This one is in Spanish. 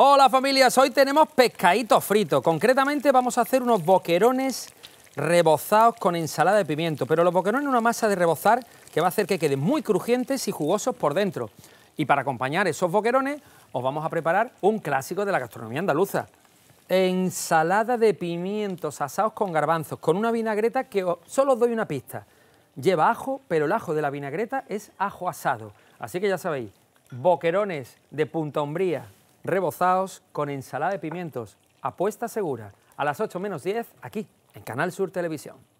Hola familias, hoy tenemos pescadito frito. Concretamente vamos a hacer unos boquerones rebozados con ensalada de pimiento, pero los boquerones es una masa de rebozar que va a hacer que queden muy crujientes y jugosos por dentro. Y para acompañar esos boquerones os vamos a preparar un clásico de la gastronomía andaluza. Ensalada de pimientos asados con garbanzos, con una vinagreta que solo os doy una pista. Lleva ajo, pero el ajo de la vinagreta es ajo asado. Así que ya sabéis, boquerones de Punta Umbría, rebozados con ensalada de pimientos. Apuesta segura. A las 8 menos 10, aquí, en Canal Sur Televisión.